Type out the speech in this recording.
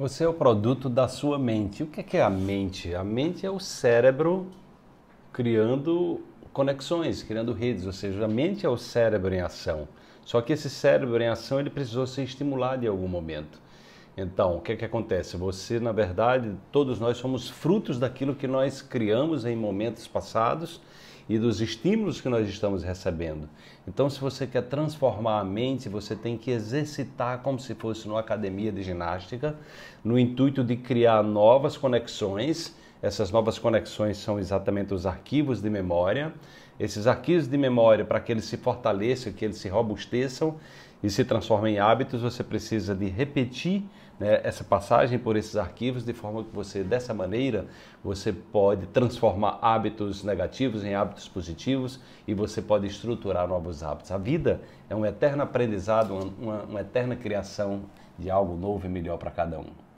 Você é o produto da sua mente. O é que é a mente? A mente é o cérebro criando conexões, criando redes, ou seja, a mente é o cérebro em ação. Só que esse cérebro em ação ele precisou ser estimulado em algum momento. Então, o que é que acontece? Você, na verdade, todos nós somos frutos daquilo que nós criamos em momentos passados e dos estímulos que nós estamos recebendo. Então, se você quer transformar a mente, você tem que exercitar como se fosse numa academia de ginástica, no intuito de criar novas conexões essas novas conexões são exatamente os arquivos de memória. Esses arquivos de memória, para que eles se fortaleçam, que eles se robusteçam e se transformem em hábitos, você precisa de repetir né, essa passagem por esses arquivos de forma que você, dessa maneira, você pode transformar hábitos negativos em hábitos positivos e você pode estruturar novos hábitos. A vida é um eterno aprendizado, uma, uma eterna criação de algo novo e melhor para cada um.